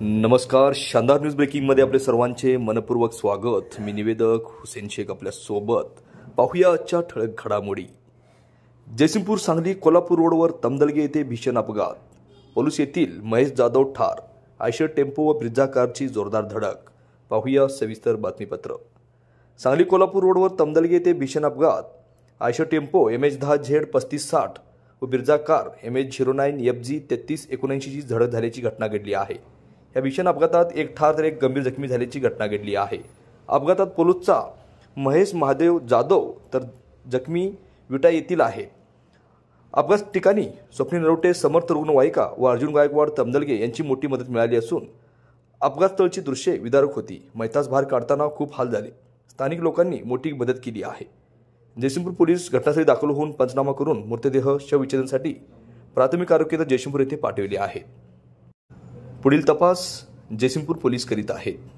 नमस्कार शानदार न्यूज ब्रेकिंगमध्ये आपले सर्वांचे मनपूर्वक स्वागत मी निवेदक हुसेन शेख सोबत पाहूया आजच्या ठळक घडामोडी जयसिंगपूर सांगली कोल्हापूर रोडवर तमदलगे येथे भीषण अपघात पोलीस येथील महेश जाधव ठार आयशर टेम्पो व ब्रिझा कारची जोरदार धडक पाहूया सविस्तर बातमीपत्र सांगली कोल्हापूर रोडवर तमदलगे येथे भीषण अपघात आयशर टेम्पो एम एच दहा झेड पस्तीस साठ व Brezza car M H zero nine F G तेहतीस एकोणऐंशीची झडक झाल्याची घटना घडली आहे या भीषण अपघातात एक ठार तर एक गंभीर जखमी झाल्याची घटना घडली आहे अपघातात पोलूसचा महेश महादेव जाधव तर जखमी विटा येथील आहे अपघात ठिकाणी स्वप्नी नरवटे समर्थ रुग्णवाहिका व अर्जुन गायकवाड तमदलगे यांची मोठी मदत मिळाली असून अपघातस्थळची दृश्ये विदारक होती मैतास भार काढताना खूप हाल झाले स्थानिक लोकांनी मोठी मदत केली आहे जयसिंगपूर पोलीस घटनास्थळी दाखल होऊन पंचनामा करून मृतदेह शवविच्छेदनासाठी प्राथमिक आरोग्य जयसिंगपूर येथे पाठविले आहे पुढील तपास जयसिंगपूर पोलीस करीत आहेत